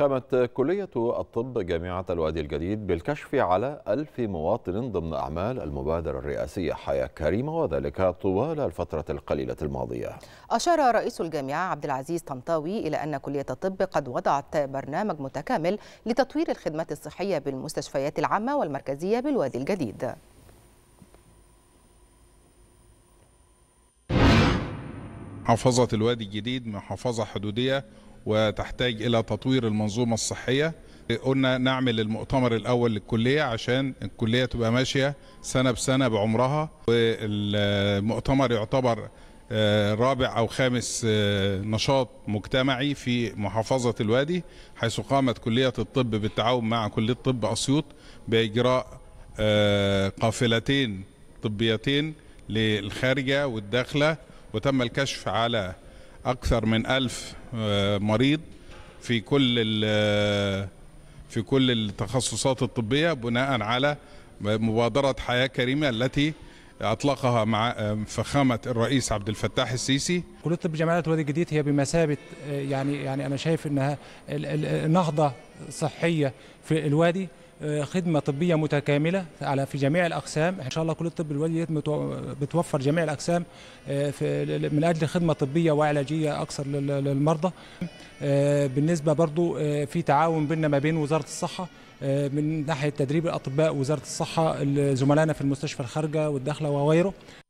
قامت كلية الطب جامعة الوادي الجديد بالكشف على ألف مواطن ضمن أعمال المبادرة الرئاسية حياة كريمة وذلك طوال الفترة القليلة الماضية أشار رئيس الجامعة عبد العزيز طنطاوي إلى أن كلية الطب قد وضعت برنامج متكامل لتطوير الخدمات الصحية بالمستشفيات العامة والمركزية بالوادي الجديد محافظة الوادي الجديد محافظة حدودية وتحتاج إلى تطوير المنظومة الصحية قلنا نعمل المؤتمر الأول للكلية عشان الكلية تبقى ماشية سنة بسنة بعمرها والمؤتمر يعتبر آه، رابع أو خامس آه، نشاط مجتمعي في محافظة الوادي حيث قامت كلية الطب بالتعاون مع كلية طب أسيوط بإجراء آه، قافلتين طبيتين للخارجة والداخلة وتم الكشف على أكثر من ألف آه، مريض في كل آه، في كل التخصصات الطبية بناء على مبادرة حياة كريمة التي أطلقها مع آه، فخامة الرئيس عبد الفتاح السيسي كلية طب جامعة الوادي الجديد هي بمثابة يعني يعني أنا شايف أنها نهضة صحية في الوادي آه، خدمة طبية متكاملة على في جميع الأقسام إن شاء الله كلية الطب الوادي بتوفر جميع الأقسام آه، من أجل خدمة طبية وعلاجية أكثر للمرضى آه، بالنسبة برضو في تعاون بيننا ما بين وزارة الصحة من ناحية تدريب الأطباء وزارة الصحة زملائنا في المستشفى الخارجة والداخلة وغيره